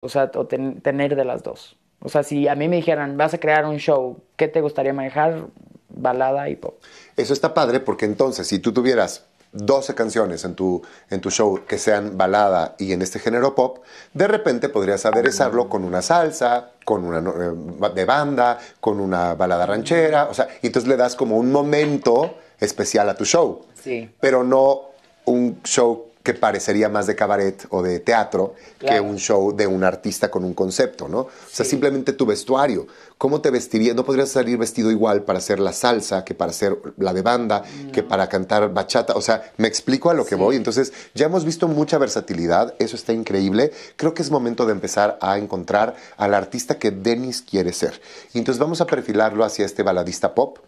o sea, o tener de las dos. O sea, si a mí me dijeran, vas a crear un show, ¿qué te gustaría manejar? Balada y pop. Eso está padre porque entonces, si tú tuvieras 12 canciones en tu, en tu show que sean balada y en este género pop, de repente podrías aderezarlo con una salsa, con una eh, de banda, con una balada ranchera, o sea, y entonces le das como un momento especial a tu show. Sí. Pero no un show que parecería más de cabaret o de teatro que un show de un artista con un concepto, ¿no? O sea, simplemente tu vestuario. ¿Cómo te vestirías? No podrías salir vestido igual para hacer la salsa, que para hacer la de banda, que para cantar bachata. O sea, me explico a lo que voy. Entonces, ya hemos visto mucha versatilidad, eso está increíble. Creo que es momento de empezar a encontrar al artista que Denis quiere ser. Y entonces vamos a perfilarlo hacia este baladista pop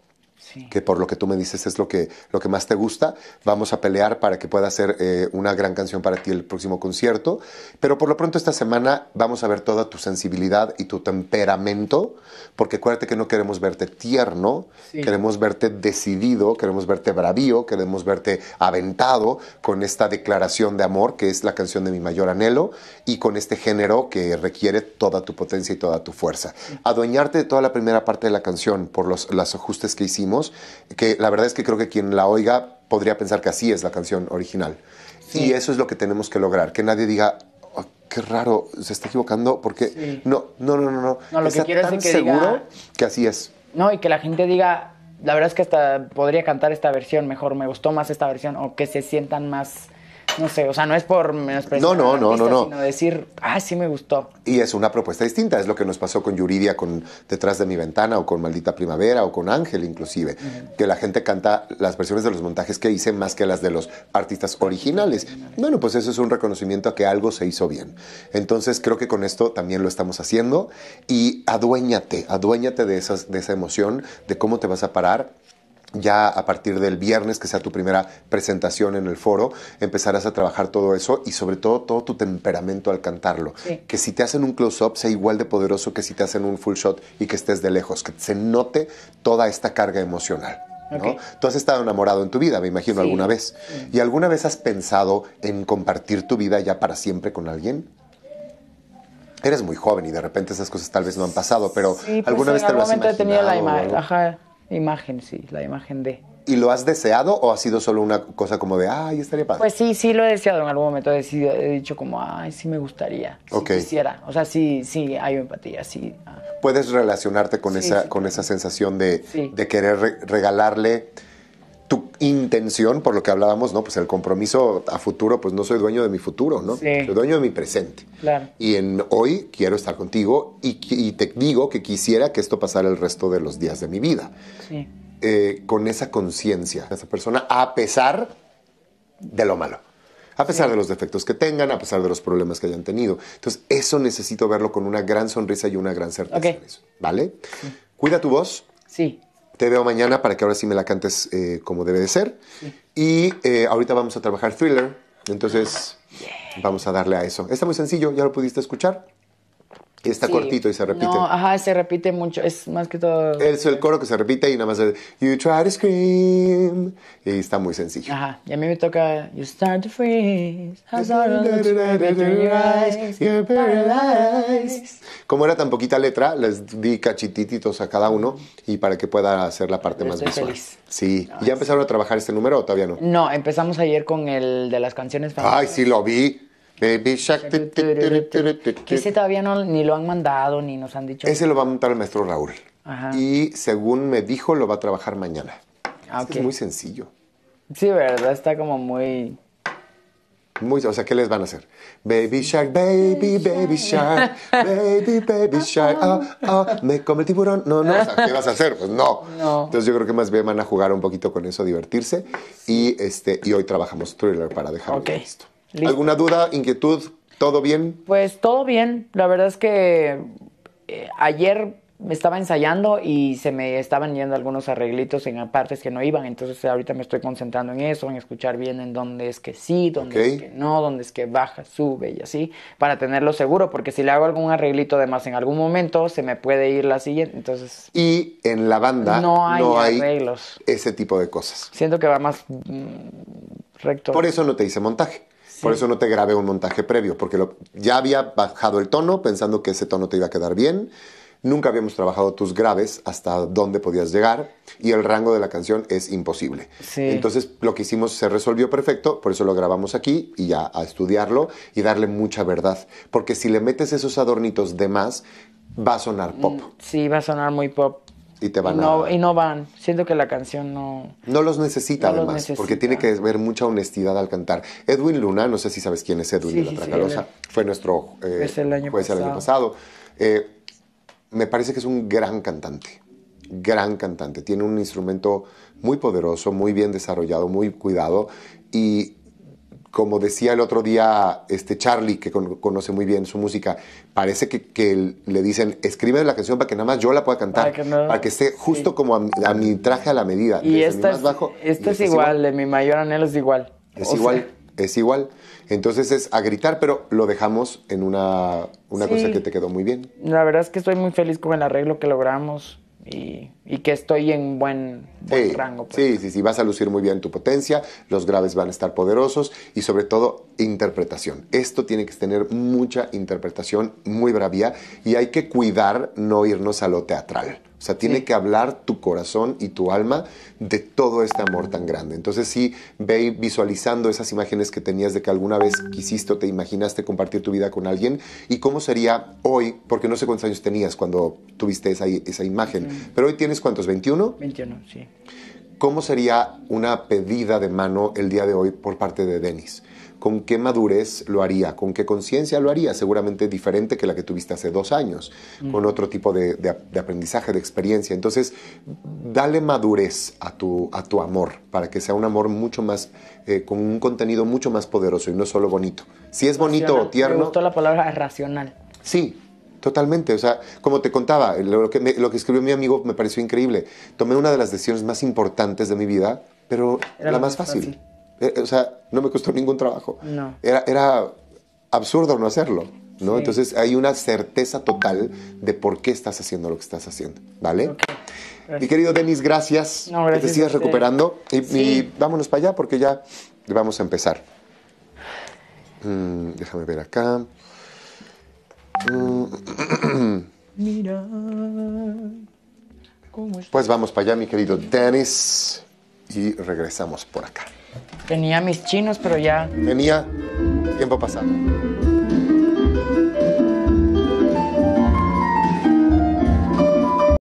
que por lo que tú me dices es lo que, lo que más te gusta. Vamos a pelear para que pueda ser eh, una gran canción para ti el próximo concierto. Pero por lo pronto esta semana vamos a ver toda tu sensibilidad y tu temperamento, porque acuérdate que no queremos verte tierno, queremos verte decidido, queremos verte bravío, queremos verte aventado con esta declaración de amor, que es la canción de mi mayor anhelo, y con este género que requiere toda tu potencia y toda tu fuerza. Adueñarte de toda la primera parte de la canción por los, los ajustes que hicimos que la verdad es que creo que quien la oiga podría pensar que así es la canción original. Y eso es lo que tenemos que lograr, que nadie diga, oh, qué raro, se está equivocando, porque no, no, no, no, no. está tan seguro que así es. No, y que la gente diga, la verdad es que hasta podría cantar esta versión mejor, me gustó más esta versión, o que se sientan más no sé, o sea, no es por menospreciar. No, no, no, no, no. Sino decir, ah, sí me gustó. Y es una propuesta distinta, es lo que nos pasó con Yuridia, con Detrás de mi ventana, o con Maldita Primavera, o con Ángel, inclusive. Que la gente canta las versiones de los montajes que hice más que las de los artistas originales. Bueno, pues eso es un reconocimiento a que algo se hizo bien. Entonces, creo que con esto también lo estamos haciendo. Y aduéñate, aduéñate de, esas, de esa emoción, de cómo te vas a parar ya a partir del viernes, que sea tu primera presentación en el foro, empezarás a trabajar todo eso y sobre todo todo tu temperamento al cantarlo. Que si te hacen un close-up sea igual de poderoso que si te hacen un full shot y que estés de lejos, que se note toda esta carga emocional. ¿no? Tú has estado enamorado en tu vida, me imagino, alguna vez. ¿Y alguna vez has pensado en compartir tu vida ya para siempre con alguien? Eres muy joven y de repente esas cosas tal vez no han pasado, pero pues ¿alguna vez te lo has imaginado? la imagen, ajá. Imagen, sí, la imagen de. ¿Y lo has deseado o ha sido solo una cosa como de, ay, estaría padre? Pues sí, sí lo he deseado en algún momento. He, dicho como, ay, sí me gustaría, si quisiera. O sea, sí, sí hay empatía, sí. Ah. Puedes relacionarte con, esa, con esa sensación de, querer regalarle intención, por lo que hablábamos, ¿no? Pues el compromiso a futuro, pues no soy dueño de mi futuro, ¿no? Soy dueño de mi presente. Y en hoy quiero estar contigo y, te digo que quisiera que esto pasara el resto de los días de mi vida. Eh, con esa conciencia, esa persona, a pesar de lo malo a pesar de los defectos que tengan, a pesar de los problemas que hayan tenido. Entonces, eso necesito verlo con una gran sonrisa y una gran certeza. eso, ¿Vale? Cuida tu voz. Sí te veo mañana para que ahora sí me la cantes eh, como debe de ser. Y eh, ahorita vamos a trabajar thriller. Entonces, vamos a darle a eso. Está muy sencillo, ya lo pudiste escuchar. Y está cortito y se repite. No, ajá, se repite mucho. Es más que todo. Es el coro que se repite y nada más You try to scream. Y está muy sencillo. Ajá. Y a mí me toca You start to freeze. Como era tan poquita letra, les di cachitititos a cada uno y para que pueda hacer la parte más estoy Sí. ¿Ya empezaron a trabajar este número o todavía no? No, empezamos ayer con el de las canciones Ay, sí, lo vi. Baby Shark. Que ese todavía no, ni lo han mandado, ni nos han dicho. Ese lo va a montar el maestro Raúl. Ajá. Y según me dijo, lo va a trabajar mañana. Ah, es muy sencillo. Sí, verdad, está como muy... Muy, o sea, ¿qué les van a hacer? Baby Shark, baby, baby Shark, baby, baby Shark, ah, ah, me come el tiburón. No, no, ¿qué vas a hacer? Pues no. Entonces yo creo que más bien van a jugar un poquito con eso, divertirse. Y, este, y hoy trabajamos thriller para dejarlo listo. ¿Alguna duda, inquietud? ¿Todo bien? Pues todo bien. La verdad es que eh, ayer me estaba ensayando y se me estaban yendo algunos arreglitos en partes que no iban, entonces ahorita me estoy concentrando en eso, en escuchar bien en dónde es que sí, dónde es que no, dónde es que baja, sube y así, para tenerlo seguro, porque si le hago algún arreglito de más en algún momento, se me puede ir la siguiente, entonces... Y en la banda no hay, arreglos. Ese tipo de cosas. Siento que va más mm, recto. Por eso no te hice montaje. Por eso no te grabé un montaje previo, porque ya había bajado el tono pensando que ese tono te iba a quedar bien. Nunca habíamos trabajado tus graves hasta dónde podías llegar y el rango de la canción es imposible. Entonces lo que hicimos se resolvió perfecto, por eso lo grabamos aquí y ya a estudiarlo y darle mucha verdad. Porque si le metes esos adornitos de más, va a sonar pop. Mm, sí, va a sonar muy pop. Y te van no, Y no van. Siento que la canción no... No los necesita, además. Porque tiene que ver mucha honestidad al cantar. Edwin Luna, no sé si sabes quién es Edwin Luna la Tracalosa. fue nuestro eh, el año pasado. pasado. Eh, me parece que es un gran cantante. Gran cantante. Tiene un instrumento muy poderoso, muy bien desarrollado, muy cuidado. Y como decía el otro día este Charlie, que conoce muy bien su música, parece que, le dicen, escribe la canción para que nada más yo la pueda cantar, para que, esté justo como a, mi traje a la medida. Y esta, es igual, de mi mayor anhelo es igual. Es igual, es igual. Entonces es a gritar, pero lo dejamos en una, una cosa que te quedó muy bien. La verdad es que estoy muy feliz con el arreglo que logramos y, que estoy en buen, rango. Pues. Sí, sí, sí, vas a lucir muy bien tu potencia, los graves van a estar poderosos y sobre todo interpretación. Esto tiene que tener mucha interpretación, muy bravía y hay que cuidar no irnos a lo teatral. O sea, tiene que hablar tu corazón y tu alma de todo este amor tan grande. Entonces sí, ve visualizando esas imágenes que tenías de que alguna vez quisiste o te imaginaste compartir tu vida con alguien y cómo sería hoy, porque no sé cuántos años tenías cuando tuviste esa, imagen, pero hoy tienes cuántos, 21? 21, sí. ¿Cómo sería una pedida de mano el día de hoy por parte de Denis? con qué madurez lo haría, con qué conciencia lo haría, seguramente diferente que la que tuviste hace dos años, mm. con otro tipo de, aprendizaje, de experiencia. Entonces, dale madurez a tu, a tu amor para que sea un amor mucho más, eh, con un contenido mucho más poderoso y no solo bonito. Si es bonito o tierno... Me gustó la palabra racional. Sí, Totalmente, o sea, como te contaba, lo que, lo que escribió mi amigo me pareció increíble. Tomé una de las decisiones más importantes de mi vida, pero la, más, fácil. Eh, eh, o sea, no me costó ningún trabajo. Era, era absurdo no hacerlo. ¿no? Entonces hay una certeza total de por qué estás haciendo lo que estás haciendo, ¿vale? Mi querido Denis, gracias. No, gracias. Que te sigas recuperando y, vámonos para allá porque ya vamos a empezar. Mm, déjame ver acá. Mm. Mira. pues vamos para allá, mi querido Dennis y regresamos por acá. Tenía mis chinos, pero ya. Tenía tiempo pasado.